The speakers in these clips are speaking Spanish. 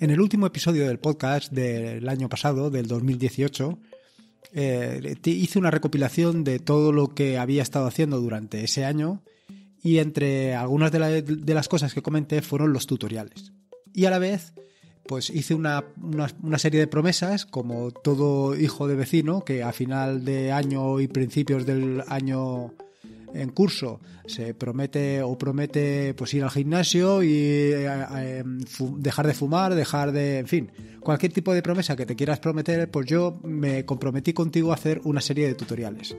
En el último episodio del podcast del año pasado, del 2018, eh, hice una recopilación de todo lo que había estado haciendo durante ese año y entre algunas de, las cosas que comenté fueron los tutoriales. Y a la vez, pues hice una, una, serie de promesas, como todo hijo de vecino, que a final de año y principios del año en curso se promete o promete pues, ir al gimnasio y eh, eh, em, dejar de fumar, dejar de, en fin, cualquier tipo de promesa que te quieras prometer, pues yo me comprometí contigo a hacer una serie de tutoriales.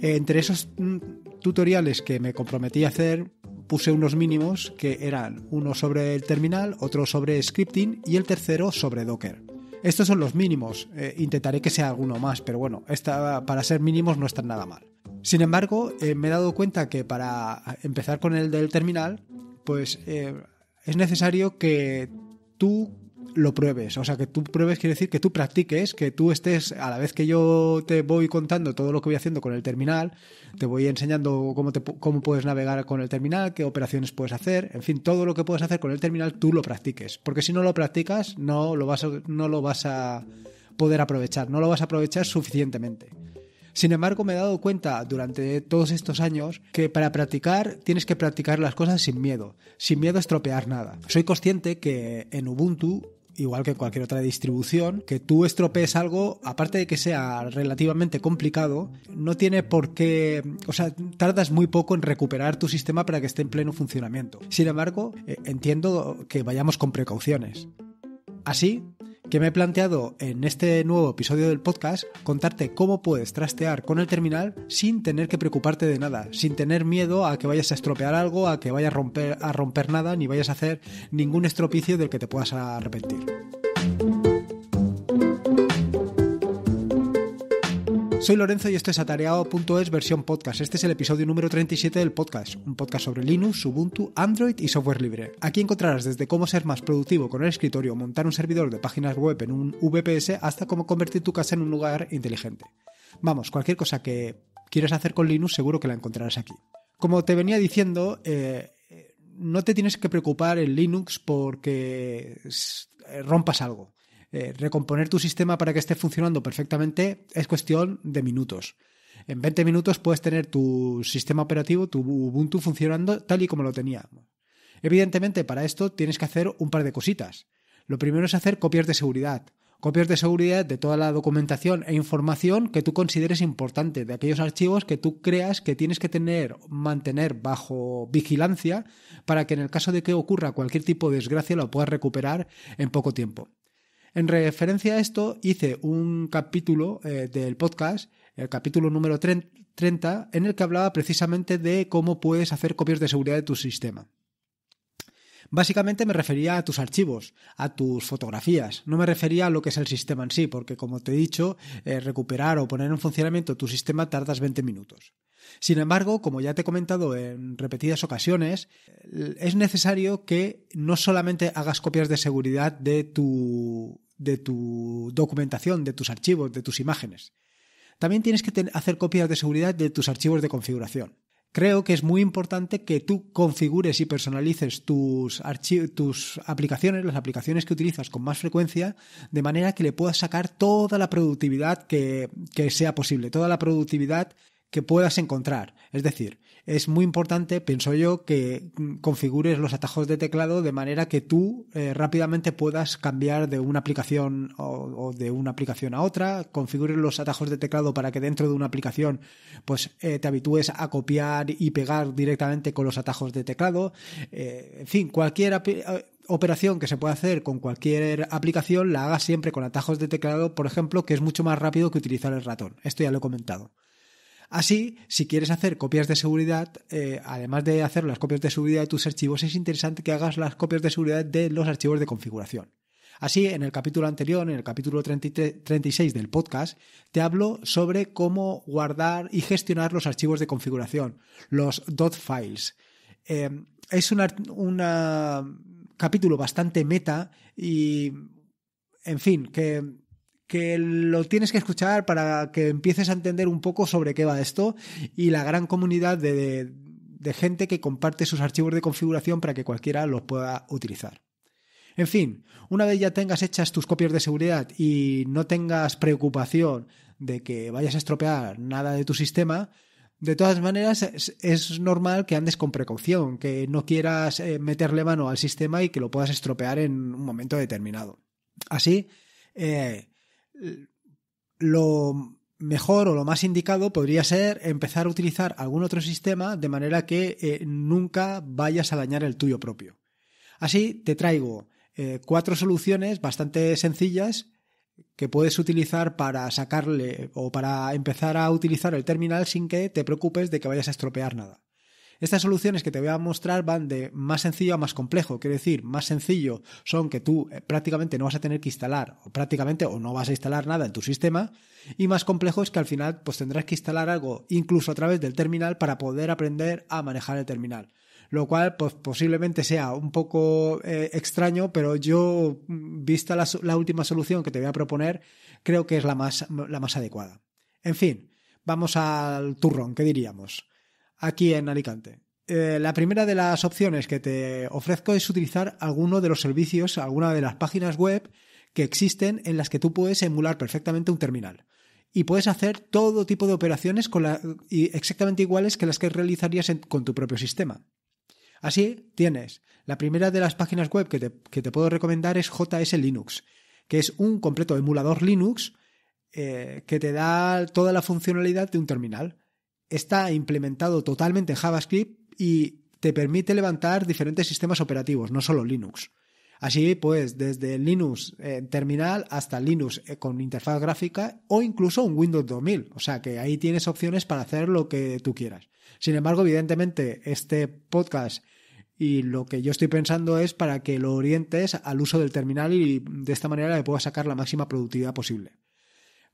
Entre esos mm, tutoriales que me comprometí a hacer, puse unos mínimos que eran uno sobre el terminal, otro sobre scripting y el tercero sobre Docker. Estos son los mínimos, eh, intentaré que sea alguno más, pero bueno, esta, para ser mínimos no está nada mal. Sin embargo, eh, me he dado cuenta que para empezar con el del terminal, pues eh, es necesario que tú lo pruebes. O sea, que tú pruebes quiere decir que tú practiques, que tú estés, a la vez que yo te voy contando todo lo que voy haciendo con el terminal, te voy enseñando cómo, cómo puedes navegar con el terminal, qué operaciones puedes hacer, en fin, todo lo que puedes hacer con el terminal, tú lo practiques. Porque si no lo practicas, no lo vas no lo vas a poder aprovechar, no lo vas a aprovechar suficientemente. Sin embargo, me he dado cuenta durante todos estos años que para practicar tienes que practicar las cosas sin miedo, sin miedo a estropear nada. Soy consciente que en Ubuntu igual que en cualquier otra distribución, que tú estropees algo, aparte de que sea relativamente complicado, no tiene por qué, o sea, tardas muy poco en recuperar tu sistema para que esté en pleno funcionamiento. Sin embargo, eh, entiendo que vayamos con precauciones. Así, que me he planteado en este nuevo episodio del podcast contarte cómo puedes trastear con el terminal sin tener que preocuparte de nada, sin tener miedo a que vayas a estropear algo, a que vayas a romper, a romper nada, ni vayas a hacer ningún estropicio del que te puedas arrepentir. Soy Lorenzo y esto es atareado.es versión podcast. Este es el episodio número 37 del podcast, un podcast sobre Linux, Ubuntu, Android y software libre. Aquí encontrarás desde cómo ser más productivo con el escritorio, montar un servidor de páginas web en un VPS, hasta cómo convertir tu casa en un lugar inteligente. Vamos, cualquier cosa que quieras hacer con Linux seguro que la encontrarás aquí. Como te venía diciendo, eh, eh, no te tienes que preocupar en Linux porque eh, rompas algo. Eh, recomponer tu sistema para que esté funcionando perfectamente es cuestión de minutos. En 20 minutos puedes tener tu sistema operativo, tu Ubuntu funcionando tal y como lo tenía. Evidentemente, para esto tienes que hacer un par de cositas. Lo primero es hacer copias de seguridad. Copias de seguridad de toda la documentación e información que tú consideres importante, de aquellos archivos que tú creas que tienes que tener, mantener bajo vigilancia para que en el caso de que ocurra cualquier tipo de desgracia lo puedas recuperar en poco tiempo. En referencia a esto, hice un capítulo eh, del podcast, el capítulo número 30, en el que hablaba precisamente de cómo puedes hacer copias de seguridad de tu sistema. Básicamente me refería a tus archivos, a tus fotografías, no me refería a lo que es el sistema en sí, porque como te he dicho, eh, recuperar o poner en funcionamiento tu sistema tardas 20 minutos. Sin embargo, como ya te he comentado en repetidas ocasiones, eh, es necesario que no solamente hagas copias de seguridad de tu de tu documentación, de tus archivos, de tus imágenes. También tienes que hacer copias de seguridad de tus archivos de configuración. Creo que es muy importante que tú configures y personalices tus, aplicaciones, las aplicaciones que utilizas con más frecuencia, de manera que le puedas sacar toda la productividad que sea posible, toda la productividad que puedas encontrar. Es decir, es muy importante, pienso yo, que mm, configures los atajos de teclado de manera que tú eh, rápidamente puedas cambiar de una aplicación o, de una aplicación a otra, configures los atajos de teclado para que dentro de una aplicación pues eh, te habitúes a copiar y pegar directamente con los atajos de teclado, eh, en fin, cualquier operación que se pueda hacer con cualquier aplicación la hagas siempre con atajos de teclado, por ejemplo, que es mucho más rápido que utilizar el ratón. Esto ya lo he comentado. Así, si quieres hacer copias de seguridad, eh, además de hacer las copias de seguridad de tus archivos, es interesante que hagas las copias de seguridad de los archivos de configuración. Así, en el capítulo anterior, en el capítulo 36 del podcast, te hablo sobre cómo guardar y gestionar los archivos de configuración, los .dot files. Em, es un capítulo bastante meta y, en fin, que que lo tienes que escuchar para que empieces a entender un poco sobre qué va esto y la gran comunidad de, gente que comparte sus archivos de configuración para que cualquiera los pueda utilizar. En fin, una vez ya tengas hechas tus copias de seguridad y no tengas preocupación de que vayas a estropear nada de tu sistema, de todas maneras es, normal que andes con precaución, que no quieras eh, meterle mano al sistema y que lo puedas estropear en un momento determinado. Así, eh, lo mejor o lo más indicado podría ser empezar a utilizar algún otro sistema de manera que eh, nunca vayas a dañar el tuyo propio. Así te traigo eh, cuatro soluciones bastante sencillas que puedes utilizar para sacarle o para empezar a utilizar el terminal sin que te preocupes de que vayas a estropear nada. Estas soluciones que te voy a mostrar van de más sencillo a más complejo. Quiero decir, más sencillo son que tú eh, prácticamente no vas a tener que instalar, o prácticamente, o no vas a instalar nada en tu sistema. Y más complejo es que al final, pues tendrás que instalar algo, incluso a través del terminal, para poder aprender a manejar el terminal lo cual pues posiblemente sea un poco eh, extraño, pero yo, mm, vista la, la, última solución que te voy a proponer, creo que es la más, la más adecuada. En fin, vamos al turrón, ¿qué diríamos? aquí en Alicante. Eh, la primera de las opciones que te ofrezco es utilizar alguno de los servicios, alguna de las páginas web que existen en las que tú puedes emular perfectamente un terminal. Y puedes hacer todo tipo de operaciones con exactamente iguales que las que realizarías con tu propio sistema. Así tienes. La primera de las páginas web que te, puedo recomendar es JS Linux, que es un completo emulador Linux eh, que te da toda la funcionalidad de un terminal está implementado totalmente en JavaScript y te permite levantar diferentes sistemas operativos, no solo Linux. Así pues, desde Linux eh, terminal hasta Linux eh, con interfaz gráfica o incluso un Windows 2000. O sea que ahí tienes opciones para hacer lo que tú quieras. Sin embargo, evidentemente, este podcast y lo que yo estoy pensando es para que lo orientes al uso del terminal y de esta manera le puedas sacar la máxima productividad posible.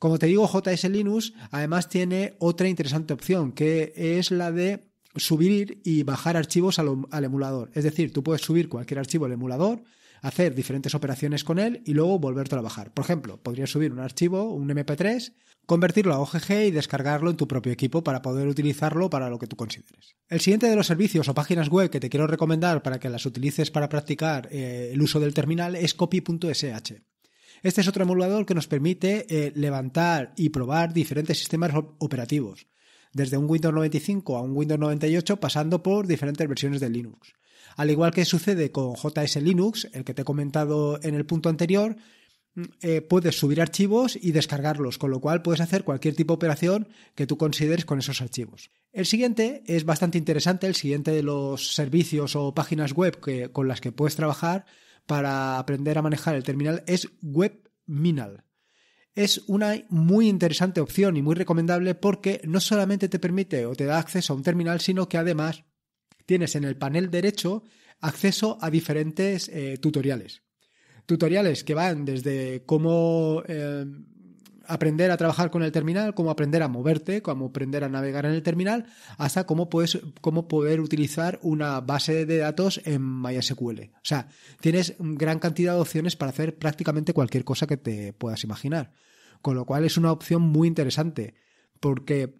Como te digo, JS Linux además tiene otra interesante opción, que es la de subir y bajar archivos al, emulador. Es decir, tú puedes subir cualquier archivo al emulador, hacer diferentes operaciones con él y luego volver a bajar. Por ejemplo, podrías subir un archivo, un MP3, convertirlo a OGG y descargarlo en tu propio equipo para poder utilizarlo para lo que tú consideres. El siguiente de los servicios o páginas web que te quiero recomendar para que las utilices para practicar eh, el uso del terminal es copy.sh. Este es otro emulador que nos permite eh, levantar y probar diferentes sistemas operativos, desde un Windows 95 a un Windows 98 pasando por diferentes versiones de Linux. Al igual que sucede con JS Linux, el que te he comentado en el punto anterior, mm, eh, puedes subir archivos y descargarlos, con lo cual puedes hacer cualquier tipo de operación que tú consideres con esos archivos. El siguiente es bastante interesante, el siguiente de los servicios o páginas web con las que puedes trabajar para aprender a manejar el terminal es Webminal. Es una muy interesante opción y muy recomendable porque no solamente te permite o te da acceso a un terminal, sino que además tienes en el panel derecho acceso a diferentes eh, tutoriales. Tutoriales que van desde cómo eh, aprender a trabajar con el terminal, cómo aprender a moverte, cómo aprender a navegar en el terminal, hasta cómo, puedes, cómo poder utilizar una base de datos en MySQL. O sea, tienes gran cantidad de opciones para hacer prácticamente cualquier cosa que te puedas imaginar. Con lo cual es una opción muy interesante, porque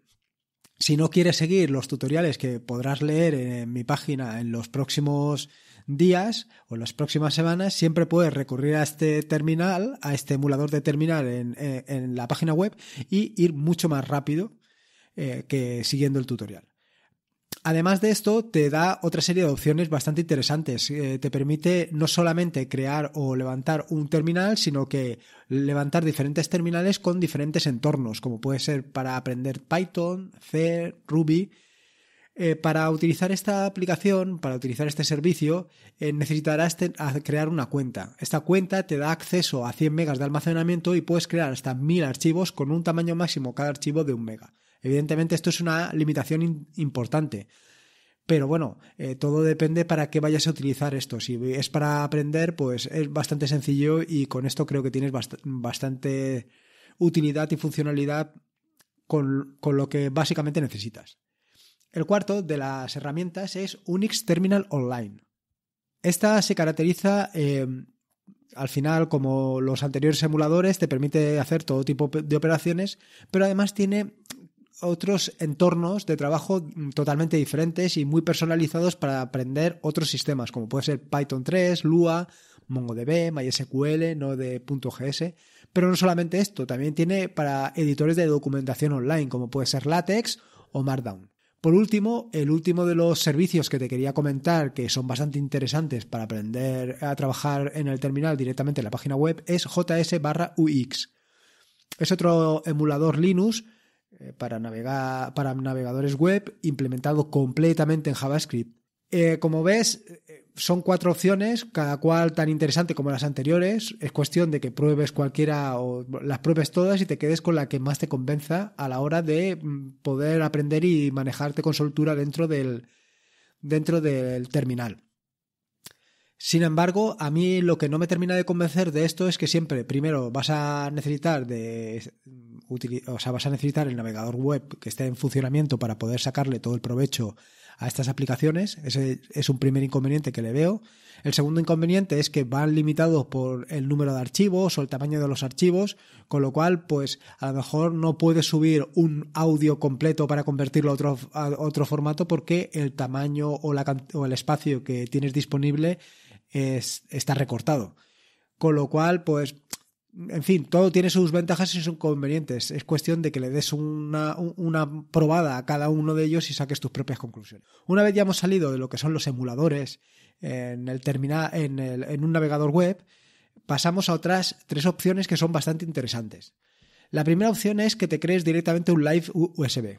si no quieres seguir los tutoriales que podrás leer en mi página en los próximos días o las próximas semanas siempre puedes recurrir a este terminal, a este emulador de terminal en, eh, la página web y ir mucho más rápido eh, que siguiendo el tutorial. Además de esto, te da otra serie de opciones bastante interesantes. Eh, te permite no solamente crear o levantar un terminal, sino que levantar diferentes terminales con diferentes entornos, como puede ser para aprender Python, C, Ruby, eh, para utilizar esta aplicación, para utilizar este servicio, eh, necesitarás este, crear una cuenta. Esta cuenta te da acceso a 100 megas de almacenamiento y puedes crear hasta 1000 archivos con un tamaño máximo cada archivo de 1 mega. Evidentemente esto es una limitación importante. Pero bueno, eh, todo depende para qué vayas a utilizar esto. Si es para aprender, pues es bastante sencillo y con esto creo que tienes bastante utilidad y funcionalidad con lo que básicamente necesitas. El cuarto de las herramientas es Unix Terminal Online. Esta se caracteriza em, al final, como los anteriores emuladores, te permite hacer todo tipo de operaciones, pero además tiene otros entornos de trabajo mm, totalmente diferentes y muy personalizados para aprender otros sistemas, como puede ser Python 3, Lua, MongoDB, MySQL, Node.js. Pero no solamente esto, también tiene para editores de documentación online, como puede ser LaTeX o Markdown. Por último, el último de los servicios que te quería comentar, que son bastante interesantes para aprender a trabajar en el terminal directamente en la página web, es JS barra UX. Es otro emulador Linux eh, para, para navegadores web implementado completamente en JavaScript. Eh, como ves, eh, son cuatro opciones, cada cual tan interesante como las anteriores. Es cuestión de que pruebes cualquiera o las pruebes todas y te quedes con la que más te convenza a la hora de mm, poder aprender y manejarte con soltura dentro del, dentro del terminal. Sin embargo, a mí lo que no me termina de convencer de esto es que siempre, primero, vas a necesitar de, o sea, vas a necesitar el navegador web que esté en funcionamiento para poder sacarle todo el provecho a estas aplicaciones. Ese es un primer inconveniente que le veo. El segundo inconveniente es que van limitados por el número de archivos o el tamaño de los archivos, con lo cual, pues a lo mejor no puedes subir un audio completo para convertirlo a otro, otro formato porque el tamaño o, la, el espacio que tienes disponible está recortado. Con lo cual, pues en fin, todo tiene sus ventajas y sus inconvenientes. Es cuestión de que le des una, probada a cada uno de ellos y saques tus propias conclusiones. Una vez ya hemos salido de lo que son los emuladores en, el terminal, en, el, en un navegador web, pasamos a otras tres opciones que son bastante interesantes. La primera opción es que te crees directamente un live USB.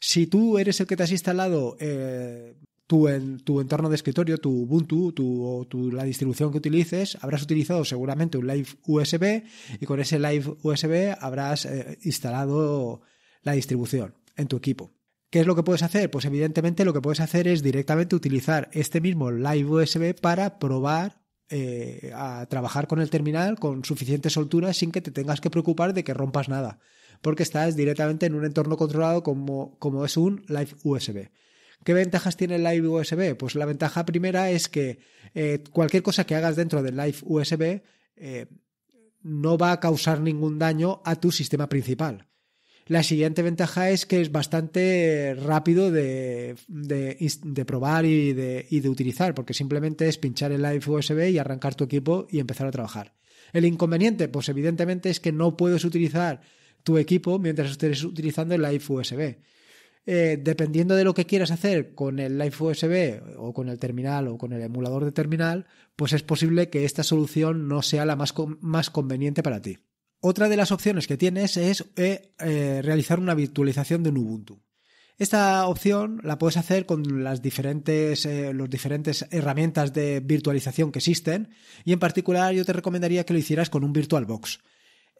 Si tú eres el que te has instalado eh, tu, en, tu entorno de escritorio, tu Ubuntu, tu, o tu, la distribución que utilices, habrás utilizado seguramente un Live USB y con ese Live USB habrás eh, instalado la distribución en tu equipo. ¿Qué es lo que puedes hacer? Pues evidentemente lo que puedes hacer es directamente utilizar este mismo Live USB para probar eh, a trabajar con el terminal con suficiente soltura sin que te tengas que preocupar de que rompas nada, porque estás directamente en un entorno controlado como, como es un Live USB. ¿Qué ventajas tiene el Live USB? Pues la ventaja primera es que eh, cualquier cosa que hagas dentro del Live USB eh, no va a causar ningún daño a tu sistema principal. La siguiente ventaja es que es bastante rápido de, probar y de, y de, utilizar, porque simplemente es pinchar el Live USB y arrancar tu equipo y empezar a trabajar. El inconveniente, pues evidentemente es que no puedes utilizar tu equipo mientras estés utilizando el Live USB. Eh, dependiendo de lo que quieras hacer con el Live USB o con el terminal o con el emulador de terminal, pues es posible que esta solución no sea la más, más conveniente para ti. Otra de las opciones que tienes es eh, eh, realizar una virtualización de un Ubuntu. Esta opción la puedes hacer con las diferentes herramientas de virtualización que existen y en particular yo te recomendaría que lo hicieras con un VirtualBox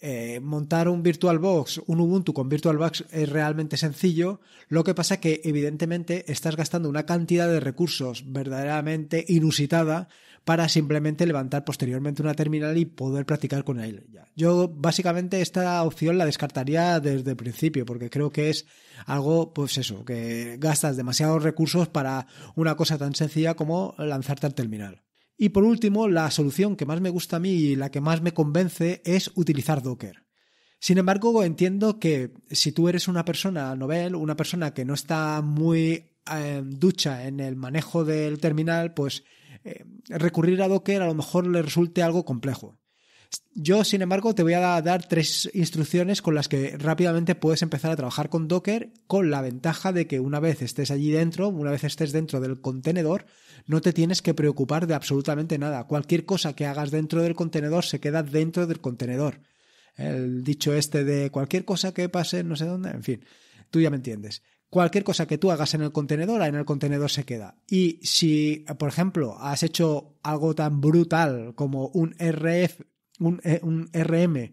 eh, montar un VirtualBox, un Ubuntu con VirtualBox es realmente sencillo. Lo que pasa que evidentemente estás gastando una cantidad de recursos verdaderamente inusitada para simplemente levantar posteriormente una terminal y poder practicar con ella. Yo básicamente esta opción la descartaría desde el principio porque creo que es algo, pues eso, que gastas demasiados recursos para una cosa tan sencilla como lanzarte al terminal. Y por último, la solución que más me gusta a mí y la que más me convence es utilizar Docker. Sin embargo, entiendo que si tú eres una persona novel, una persona que no está muy eh, ducha en el manejo del terminal, pues eh, recurrir a Docker a lo mejor le resulte algo complejo. Yo, sin embargo, te voy a dar tres instrucciones con las que rápidamente puedes empezar a trabajar con Docker, con la ventaja de que una vez estés allí dentro, una vez estés dentro del contenedor, no te tienes que preocupar de absolutamente nada. Cualquier cosa que hagas dentro del contenedor se queda dentro del contenedor. El dicho este de cualquier cosa que pase no sé dónde, en fin, tú ya me entiendes cualquier cosa que tú hagas en el contenedor, en el contenedor se queda. Y si, por ejemplo, has hecho algo tan brutal como un RF un, eh, RM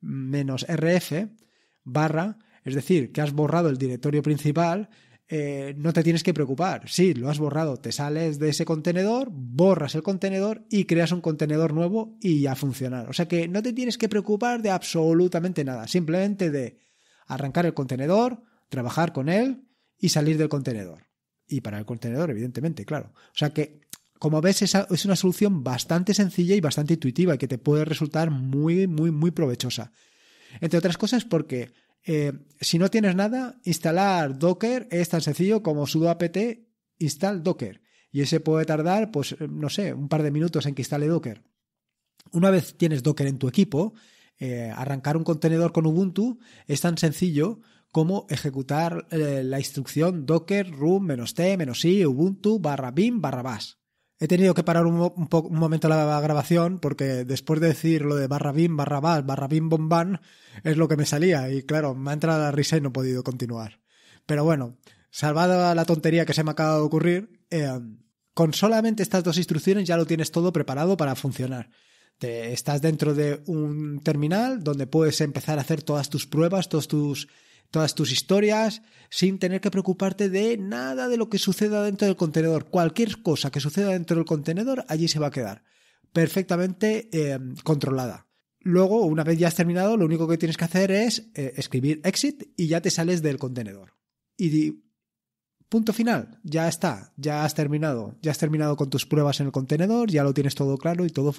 menos RF barra, es decir, que has borrado el directorio principal, eh, no te tienes que preocupar. Sí, lo has borrado, te sales de ese contenedor, borras el contenedor y creas un contenedor nuevo y ya funciona O sea que no te tienes que preocupar de absolutamente nada, simplemente de arrancar el contenedor, trabajar con él y salir del contenedor. Y para el contenedor, evidentemente, claro. O sea que como ves, es una solución bastante sencilla y bastante intuitiva y que te puede resultar muy, muy, muy provechosa. Entre otras cosas porque eh, si no tienes nada, instalar Docker es tan sencillo como sudo apt install Docker. Y ese puede tardar, pues, eh, no sé, un par de minutos en que instale Docker. Una vez tienes Docker en tu equipo, eh, arrancar un contenedor con Ubuntu es tan sencillo como ejecutar la instrucción docker run t i ubuntu barra bin barra bash He tenido que parar un, momento la grabación porque después de decir lo de barra bin, barra bal, barra bin, bombán, es lo que me salía. Y claro, me ha entrado la risa y no he podido continuar. Pero bueno, salvada la tontería que se me acaba de ocurrir, eh, con solamente estas dos instrucciones ya lo tienes todo preparado para funcionar. Te, estás dentro de un terminal donde puedes empezar a hacer todas tus pruebas, todos tus todas tus historias sin tener que preocuparte de nada de lo que suceda dentro del contenedor. Cualquier cosa que suceda dentro del contenedor, allí se va a quedar. Perfectamente em, controlada. Luego, una vez ya has terminado, lo único que tienes que hacer es eh, escribir exit y ya te sales del contenedor. Y punto final, ya está, ya has terminado, ya has terminado con tus pruebas en el contenedor, ya lo tienes todo claro y todo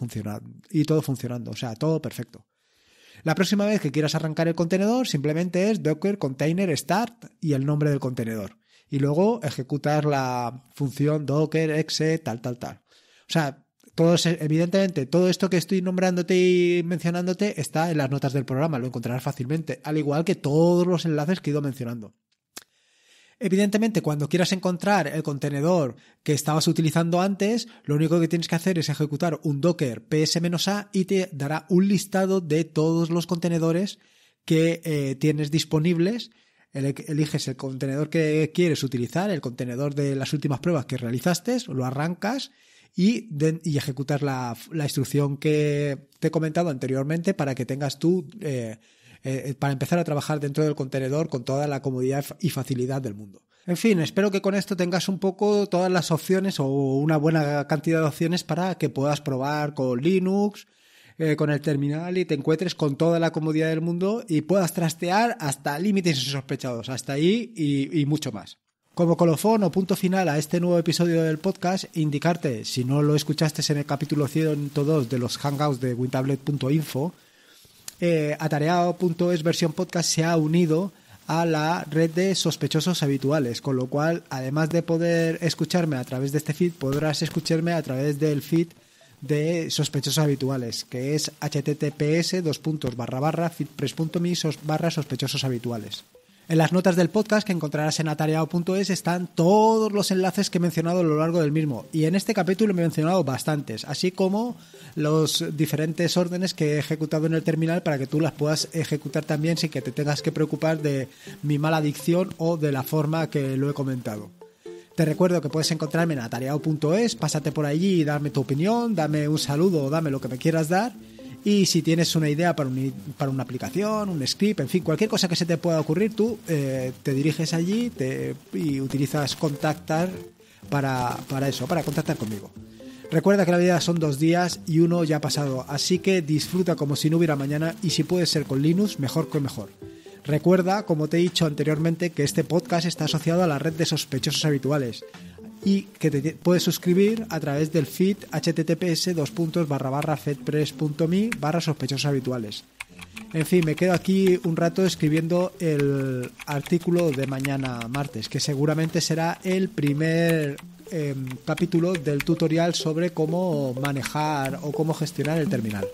y todo funcionando, o sea, todo perfecto. La próxima vez que quieras arrancar el contenedor, simplemente es docker container start y el nombre del contenedor. Y luego ejecutas la función docker exe tal, tal, tal. O sea, evidentemente, todo esto que estoy nombrándote y mencionándote está en las notas del programa, lo encontrarás fácilmente, al igual que todos los enlaces que he ido mencionando. Evidentemente, cuando quieras encontrar el contenedor que estabas utilizando antes, lo único que tienes que hacer es ejecutar un docker ps-a y te dará un listado de todos los contenedores que eh, tienes disponibles eliges el contenedor que quieres utilizar, el contenedor de las últimas pruebas que realizaste, lo arrancas y, ejecutas la, instrucción que te he comentado anteriormente para que tengas tú eh, eh, eh, para empezar a trabajar dentro del contenedor con toda la comodidad y facilidad del mundo. En fin, espero que con esto tengas un poco todas las opciones o una buena cantidad de opciones para que puedas probar con Linux, eh, con el terminal y te encuentres con toda la comodidad del mundo y puedas trastear hasta límites insospechados, hasta ahí y, y mucho más. Como colofón o punto final a este nuevo episodio del podcast, indicarte, si no lo escuchaste en el capítulo 102 de los Hangouts de wintablet.info, eh, atareado.es versión podcast se ha unido a la red de sospechosos habituales, con lo cual, además de poder escucharme a través de este feed, podrás escucharme a través del feed de sospechosos habituales, que es https dos barra sospechosos habituales. En las notas del podcast que encontrarás en atareado.es están todos los enlaces que he mencionado a lo largo del mismo. Y en este capítulo he mencionado bastantes, así como los diferentes órdenes que he ejecutado en el terminal para que tú las puedas ejecutar también sin que te tengas que preocupar de mi mala dicción o de la forma que lo he comentado. Te recuerdo que puedes encontrarme en atareado.es, pásate por allí y dame tu opinión, dame un saludo o dame lo que me quieras dar. Y si tienes una idea para, una aplicación, un script, en fin, cualquier cosa que se te pueda ocurrir, tú eh, te diriges allí te, y utilizas contactar para, para eso, para contactar conmigo. Recuerda que la vida son dos días y uno ya ha pasado, así que disfruta como si no hubiera mañana y si puedes ser con Linux, mejor que mejor. Recuerda, como te he dicho anteriormente, que este podcast está asociado a la red de sospechosos habituales y que te puedes suscribir a través del feed https dos puntos barra barra barra sospechosos habituales. En fin, me quedo aquí un rato escribiendo el artículo de mañana martes, que seguramente será el primer em, capítulo del tutorial sobre cómo manejar o cómo gestionar el terminal.